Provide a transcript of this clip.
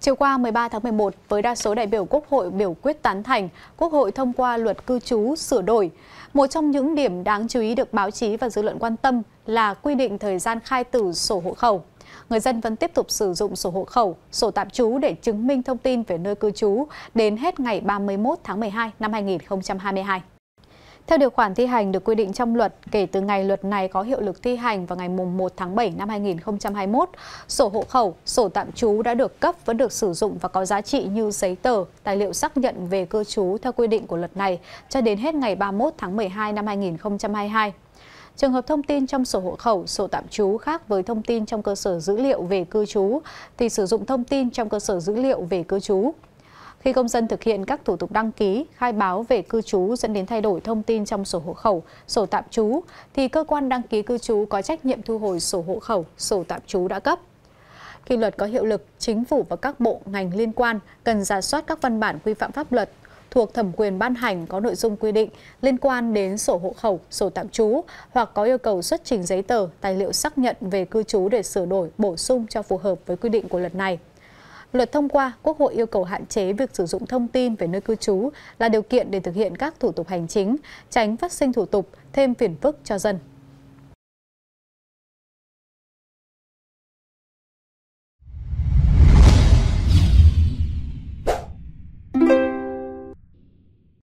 Chiều qua 13 tháng 11, với đa số đại biểu Quốc hội biểu quyết tán thành, Quốc hội thông qua luật cư trú sửa đổi. Một trong những điểm đáng chú ý được báo chí và dư luận quan tâm là quy định thời gian khai tử sổ hộ khẩu. Người dân vẫn tiếp tục sử dụng sổ hộ khẩu, sổ tạm trú để chứng minh thông tin về nơi cư trú đến hết ngày 31 tháng 12 năm 2022. Theo điều khoản thi hành được quy định trong luật, kể từ ngày luật này có hiệu lực thi hành vào ngày 1 tháng 7 năm 2021, sổ hộ khẩu, sổ tạm trú đã được cấp vẫn được sử dụng và có giá trị như giấy tờ, tài liệu xác nhận về cư trú theo quy định của luật này cho đến hết ngày 31 tháng 12 năm 2022. Trường hợp thông tin trong sổ hộ khẩu, sổ tạm trú khác với thông tin trong cơ sở dữ liệu về cư trú thì sử dụng thông tin trong cơ sở dữ liệu về cư trú. Khi công dân thực hiện các thủ tục đăng ký, khai báo về cư trú dẫn đến thay đổi thông tin trong sổ hộ khẩu, sổ tạm trú, thì cơ quan đăng ký cư trú có trách nhiệm thu hồi sổ hộ khẩu, sổ tạm trú đã cấp. Khi luật có hiệu lực, chính phủ và các bộ ngành liên quan cần ra soát các văn bản quy phạm pháp luật thuộc thẩm quyền ban hành có nội dung quy định liên quan đến sổ hộ khẩu, sổ tạm trú hoặc có yêu cầu xuất trình giấy tờ, tài liệu xác nhận về cư trú để sửa đổi, bổ sung cho phù hợp với quy định của luật này. Luật thông qua, Quốc hội yêu cầu hạn chế việc sử dụng thông tin về nơi cư trú là điều kiện để thực hiện các thủ tục hành chính, tránh phát sinh thủ tục thêm phiền phức cho dân.